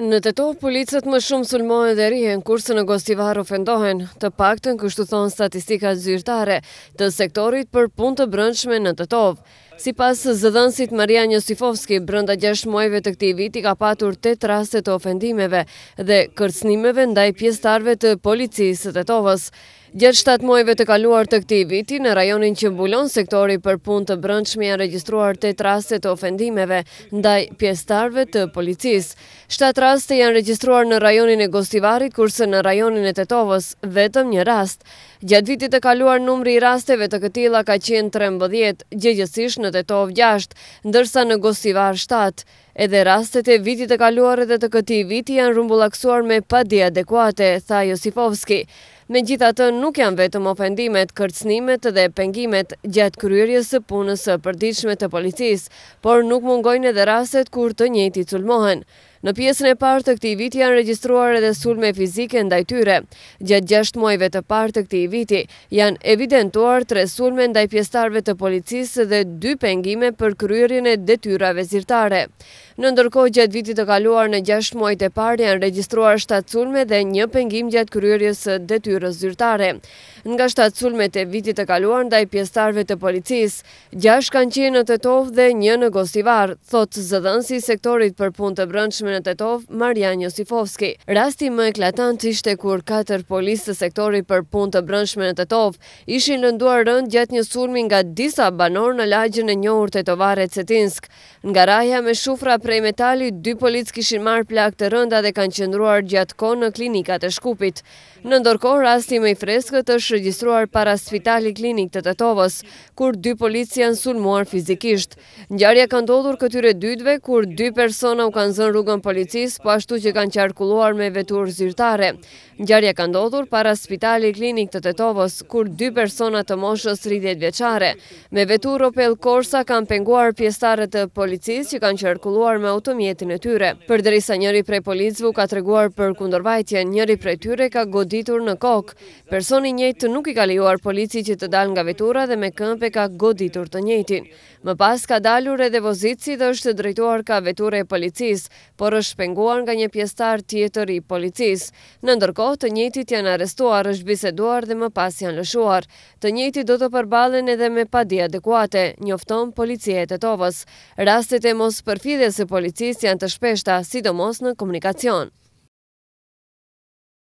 Në të to, policët më shumë sulmojë dhe rihen kurse në Gostivar ofendohen, të pak të në kështu thonë statistikat zyrtare të sektorit për pun të brëndshme në të tovë. Si pas zëdhënsit Maria Njësifovski, brënda 6 muajve të këti viti ka patur 8 raste të ofendimeve dhe kërcnimeve ndaj pjestarve të policisë të tovës. Gjerë 7 muajve të kaluar të këti viti, në rajonin që mbulon sektori për pun të brëndshmi janë registruar 8 raste të ofendimeve ndaj pjestarve të policis. 7 raste janë registruar në rajonin e Gostivarit, kurse në rajonin e Tetovës, vetëm një rast. Gjatë vitit të kaluar numri i rasteve të këtila ka qenë 13, gjegjësish në punët e tovë gjashtë, ndërsa në Gosivar 7. Edhe rastet e vitit e kaluar dhe të këti viti janë rumbullaksuar me padi adekuate, tha Josifovski. Me gjitha të nuk janë vetëm ofendimet, kërcnimet dhe pengimet gjatë kryrjes së punës përdiqme të policis, por nuk mungojnë edhe rastet kur të njëti culmohen. Në pjesën e partë të këti viti janë registruar edhe sulme fizike ndaj tyre. Gjatë gjasht muajve të partë të këti viti janë evidentuar tre sulme ndaj pjestarve të policisë dhe dy pengime për kryrin e detyrave zirtare. Në ndërkohë gjatë vitit të kaluar në gjasht muajt e parë janë registruar 7 sulme dhe një pengim gjatë kryrjes detyrës zirtare nga shtatë sulmet e vitit të kaluar ndaj pjestarve të policis. Gjash kanë qenë në Tetov dhe një në Gostivar, thotë zëdhënsi sektorit për pun të brëndshme në Tetov, Marjan Josifovski. Rasti më eklatant ishte kur 4 polis të sektorit për pun të brëndshme në Tetov ishin lënduar rënd gjatë një sulmi nga disa banor në lagjën e njohur të tovare Cetinsk. Nga raja me shufra prej metali, dy polic kishin marë plak të rënda dhe kanë qëndruar gjatë konë në klinikat e shkupit. Në ndorko, rasti me i freskët është është para spitali klinik të të tovës, kur dy polici janë sulmuar fizikisht. Njarja kanë ndodhur këtyre dytve, kur dy persona u kanë zënë rrugën policis, po ashtu që kanë qarkulluar me vetur zyrtare. Njarja kanë ndodhur para spitali klinik të të tovës, kur dy persona të moshës 30 veçare. Me vetur Opel Corsa kanë penguar pjestare të policis që kanë qarkulluar me automjetin e tyre. Për njëri prej policvu ka të reguar për kundërvajtje, njëri prej tyre ka goditur në kokë. Personi njët të nuk i ka lejuar polici që të dal nga vetura dhe me këmpe ka goditur të njëtin. Më pas ka dalur edhe vozitësi dhe është drejtuar ka vetura e policis, por është shpenguar nga një pjestar tjetër i policis. Në ndërkohë të njëtit janë arestuar, është biseduar dhe më pas janë lëshuar. Të njëtit do të përbalen edhe me padi adekuate, njofton policijet e tovës. Rastet e mos përfidhe se policis janë të shpeshta, sidomos në komunikacion.